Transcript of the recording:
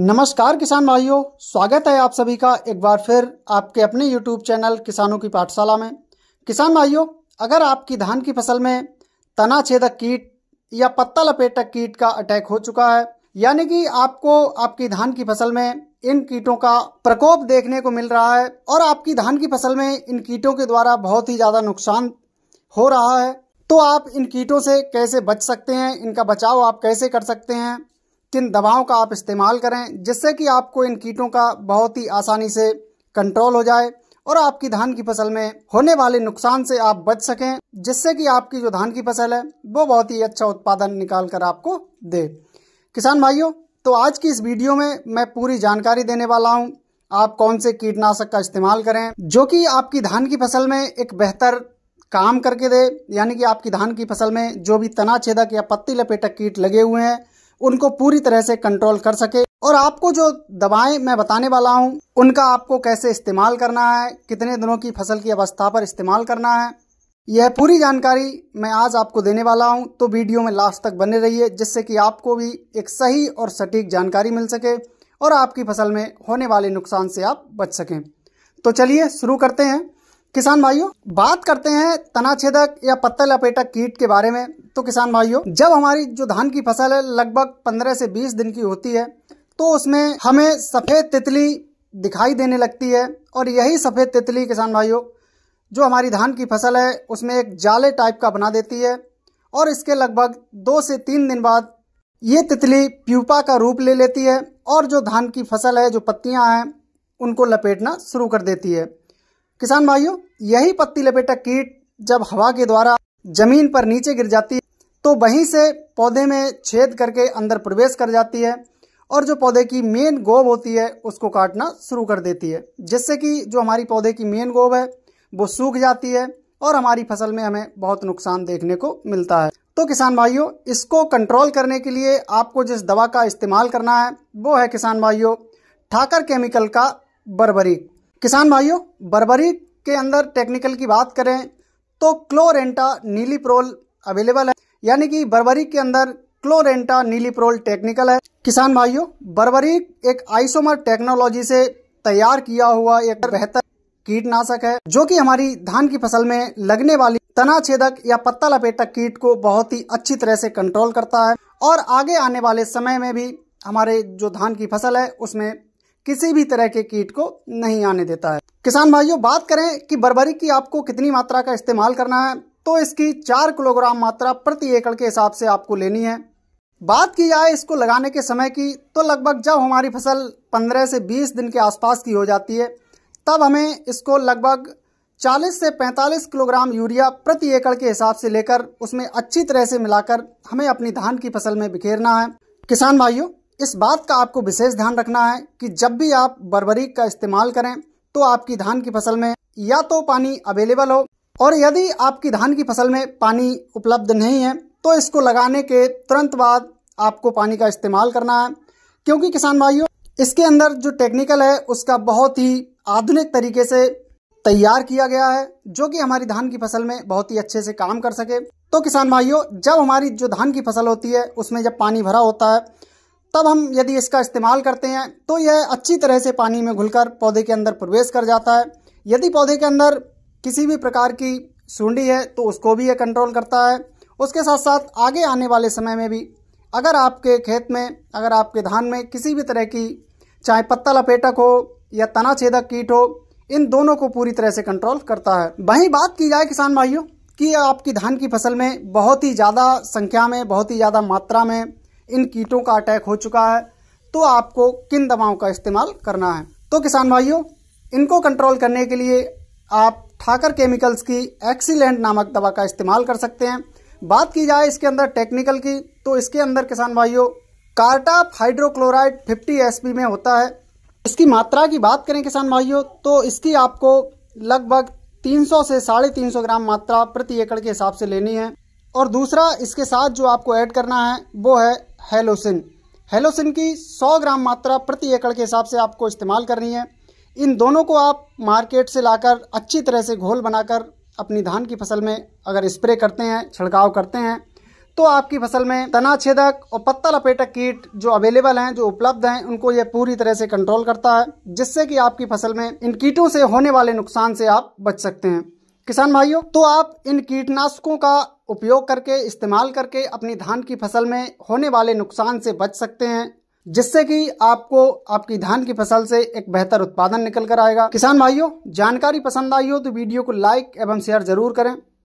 नमस्कार किसान भाइयों स्वागत है आप सभी का एक बार फिर आपके अपने यूट्यूब चैनल किसानों की पाठशाला में किसान भाइयों अगर आपकी धान की फसल में तना छेदक कीट या पत्ता लपेटक कीट का अटैक हो चुका है यानी कि आपको आपकी धान की फसल में इन कीटों का प्रकोप देखने को मिल रहा है और आपकी धान की फसल में इन कीटों के द्वारा बहुत ही ज़्यादा नुकसान हो रहा है तो आप इन कीटों से कैसे बच सकते हैं इनका बचाव आप कैसे कर सकते हैं किन दवाओं का आप इस्तेमाल करें जिससे कि आपको इन कीटों का बहुत ही आसानी से कंट्रोल हो जाए और आपकी धान की फसल में होने वाले नुकसान से आप बच सकें जिससे कि आपकी जो धान की फसल है वो बहुत ही अच्छा उत्पादन निकाल कर आपको दे किसान भाइयों तो आज की इस वीडियो में मैं पूरी जानकारी देने वाला हूँ आप कौन से कीटनाशक का इस्तेमाल करें जो कि आपकी धान की फसल में एक बेहतर काम करके दे यानी कि आपकी धान की फसल में जो भी तना छेदक या पत्ती लपेटक कीट लगे हुए हैं उनको पूरी तरह से कंट्रोल कर सके और आपको जो दवाएं मैं बताने वाला हूं उनका आपको कैसे इस्तेमाल करना है कितने दिनों की फसल की अवस्था पर इस्तेमाल करना है यह पूरी जानकारी मैं आज आपको देने वाला हूं तो वीडियो में लास्ट तक बने रहिए जिससे कि आपको भी एक सही और सटीक जानकारी मिल सके और आपकी फसल में होने वाले नुकसान से आप बच सकें तो चलिए शुरू करते हैं किसान भाइयों बात करते हैं तनाछेदक या पत्ता लपेटक कीट के बारे में तो किसान भाइयों जब हमारी जो धान की फसल है लगभग 15 से 20 दिन की होती है तो उसमें हमें सफ़ेद तितली दिखाई देने लगती है और यही सफ़ेद तितली किसान भाइयों जो हमारी धान की फसल है उसमें एक जाले टाइप का बना देती है और इसके लगभग दो से तीन दिन बाद ये तितली प्यूपा का रूप ले लेती है और जो धान की फसल है जो पत्तियाँ हैं उनको लपेटना शुरू कर देती है किसान भाइयों यही पत्ती लपेटा कीट जब हवा के द्वारा जमीन पर नीचे गिर जाती तो वहीं से पौधे में छेद करके अंदर प्रवेश कर जाती है और जो पौधे की मेन गोब होती है उसको काटना शुरू कर देती है जिससे कि जो हमारी पौधे की मेन गोब है वो सूख जाती है और हमारी फसल में हमें बहुत नुकसान देखने को मिलता है तो किसान भाइयों इसको कंट्रोल करने के लिए आपको जिस दवा का इस्तेमाल करना है वो है किसान भाइयों ठाकर केमिकल का बरबरी किसान भाइयों बर्बरी के अंदर टेक्निकल की बात करें तो क्लोरेंटा प्रोल अवेलेबल है यानी कि बर्बरी के अंदर क्लोरेंटा नीलीप्रोल टेक्निकल है किसान भाइयों बर्बरी एक आइसोमर टेक्नोलॉजी से तैयार किया हुआ एक बेहतर कीटनाशक है जो कि हमारी धान की फसल में लगने वाली तना छेदक या पत्ता लपेटक कीट को बहुत ही अच्छी तरह से कंट्रोल करता है और आगे आने वाले समय में भी हमारे जो धान की फसल है उसमें किसी भी तरह के कीट को नहीं आने देता है किसान भाइयों बात करें कि बर्बरी की आपको कितनी मात्रा का इस्तेमाल करना है तो इसकी चार किलोग्राम मात्रा प्रति एकड़ के हिसाब से आपको लेनी है बात की जाए इसको लगाने के समय की तो लगभग जब हमारी फसल 15 से 20 दिन के आसपास की हो जाती है तब हमें इसको लगभग 40 से 45 किलोग्राम यूरिया प्रति एकड़ के हिसाब से लेकर उसमें अच्छी तरह से मिलाकर हमें अपनी धान की फसल में बिखेरना है किसान भाइयों इस बात का आपको विशेष ध्यान रखना है कि जब भी आप बर्बरीक का इस्तेमाल करें तो आपकी धान की फसल में या तो पानी अवेलेबल हो और यदि आपकी धान की फसल में पानी उपलब्ध नहीं है तो इसको लगाने के तुरंत बाद आपको पानी का इस्तेमाल करना है क्योंकि किसान भाइयों इसके अंदर जो टेक्निकल है उसका बहुत ही आधुनिक तरीके से तैयार किया गया है जो कि हमारी धान की फसल में बहुत ही अच्छे से काम कर सके तो किसान भाइयों जब हमारी जो धान की फसल होती है उसमें जब पानी भरा होता है तब हम यदि इसका इस्तेमाल करते हैं तो यह अच्छी तरह से पानी में घुलकर पौधे के अंदर प्रवेश कर जाता है यदि पौधे के अंदर किसी भी प्रकार की सूंडी है तो उसको भी यह कंट्रोल करता है उसके साथ साथ आगे आने वाले समय में भी अगर आपके खेत में अगर आपके धान में किसी भी तरह की चाहे पत्ता लपेटक हो या तना छेदक कीट हो इन दोनों को पूरी तरह से कंट्रोल करता है वहीं बात की जाए किसान भाइयों कि आपकी धान की फसल में बहुत ही ज़्यादा संख्या में बहुत ही ज़्यादा मात्रा में इन कीटों का अटैक हो चुका है तो आपको किन दवाओं का इस्तेमाल करना है तो किसान भाइयों इनको कंट्रोल करने के लिए आप ठाकर केमिकल्स की एक्सीलेंट नामक दवा का इस्तेमाल कर सकते हैं बात की जाए इसके अंदर टेक्निकल की तो इसके अंदर किसान भाइयों कार्टाप हाइड्रोक्लोराइड 50 एस में होता है इसकी मात्रा की बात करें किसान भाइयों तो इसकी आपको लगभग 300 से साढ़े तीन ग्राम मात्रा प्रति एकड़ के हिसाब से लेनी है और दूसरा इसके साथ जो आपको ऐड करना है वो है हेलोसिन हेलोसिन की 100 ग्राम मात्रा प्रति एकड़ के हिसाब से आपको इस्तेमाल करनी है इन दोनों को आप मार्केट से लाकर अच्छी तरह से घोल बनाकर अपनी धान की फसल में अगर स्प्रे करते हैं छिड़काव करते हैं तो आपकी फसल में तना छेदक और पत्ता लपेटक कीट जो अवेलेबल हैं जो उपलब्ध हैं उनको ये पूरी तरह से कंट्रोल करता है जिससे कि आपकी फसल में इन कीटों से होने वाले नुकसान से आप बच सकते हैं किसान भाइयों तो आप इन कीटनाशकों का उपयोग करके इस्तेमाल करके अपनी धान की फसल में होने वाले नुकसान से बच सकते हैं जिससे कि आपको आपकी धान की फसल से एक बेहतर उत्पादन निकल कर आएगा किसान भाइयों जानकारी पसंद आई हो तो वीडियो को लाइक एवं शेयर जरूर करें